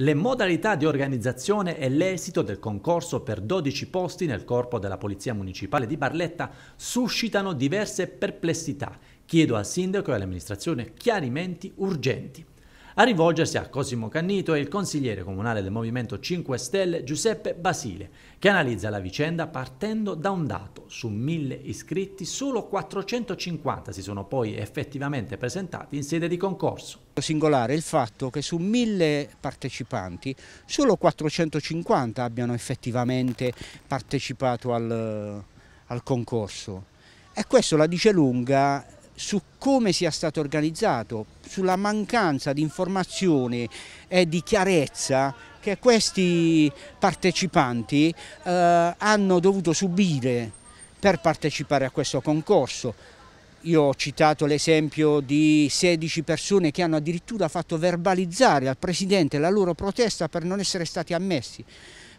le modalità di organizzazione e l'esito del concorso per 12 posti nel corpo della Polizia Municipale di Barletta suscitano diverse perplessità. Chiedo al sindaco e all'amministrazione chiarimenti urgenti a rivolgersi a Cosimo Cannito e il consigliere comunale del Movimento 5 Stelle Giuseppe Basile, che analizza la vicenda partendo da un dato. Su mille iscritti solo 450 si sono poi effettivamente presentati in sede di concorso. Singolare il fatto che su mille partecipanti solo 450 abbiano effettivamente partecipato al, al concorso. E questo la dice lunga su come sia stato organizzato, sulla mancanza di informazione e di chiarezza che questi partecipanti eh, hanno dovuto subire per partecipare a questo concorso. Io ho citato l'esempio di 16 persone che hanno addirittura fatto verbalizzare al Presidente la loro protesta per non essere stati ammessi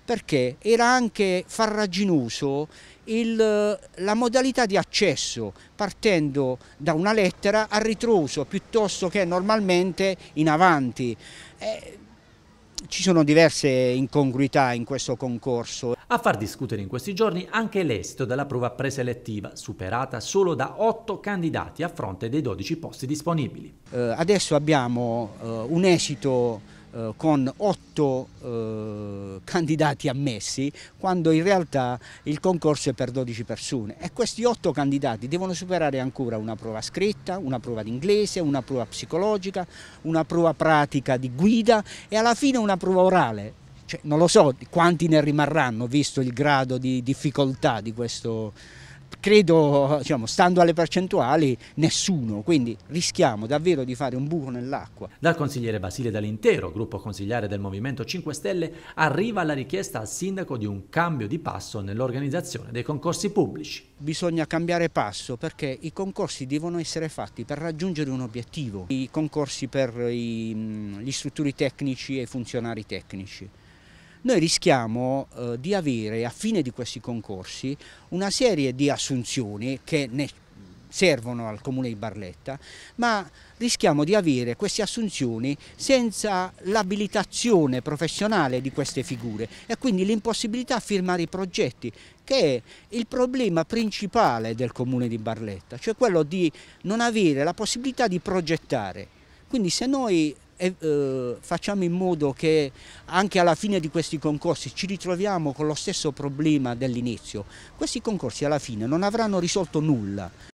perché era anche farraginoso il, eh, la modalità di accesso partendo da una lettera a ritroso piuttosto che normalmente in avanti. Eh, ci sono diverse incongruità in questo concorso. A far discutere in questi giorni anche l'esito della prova preselettiva, superata solo da 8 candidati a fronte dei 12 posti disponibili. Eh, adesso abbiamo eh, un esito eh, con otto eh, candidati ammessi quando in realtà il concorso è per 12 persone e questi otto candidati devono superare ancora una prova scritta, una prova d'inglese, una prova psicologica, una prova pratica di guida e alla fine una prova orale. Cioè, non lo so quanti ne rimarranno visto il grado di difficoltà di questo credo, diciamo, stando alle percentuali, nessuno, quindi rischiamo davvero di fare un buco nell'acqua. Dal consigliere Basile Dall'Intero, gruppo consigliare del Movimento 5 Stelle, arriva la richiesta al sindaco di un cambio di passo nell'organizzazione dei concorsi pubblici. Bisogna cambiare passo perché i concorsi devono essere fatti per raggiungere un obiettivo, i concorsi per i, mm, gli istruttori tecnici e i funzionari tecnici noi rischiamo eh, di avere a fine di questi concorsi una serie di assunzioni che ne servono al comune di Barletta, ma rischiamo di avere queste assunzioni senza l'abilitazione professionale di queste figure e quindi l'impossibilità a firmare i progetti che è il problema principale del comune di Barletta, cioè quello di non avere la possibilità di progettare. Quindi se noi e, eh, facciamo in modo che anche alla fine di questi concorsi ci ritroviamo con lo stesso problema dell'inizio. Questi concorsi alla fine non avranno risolto nulla,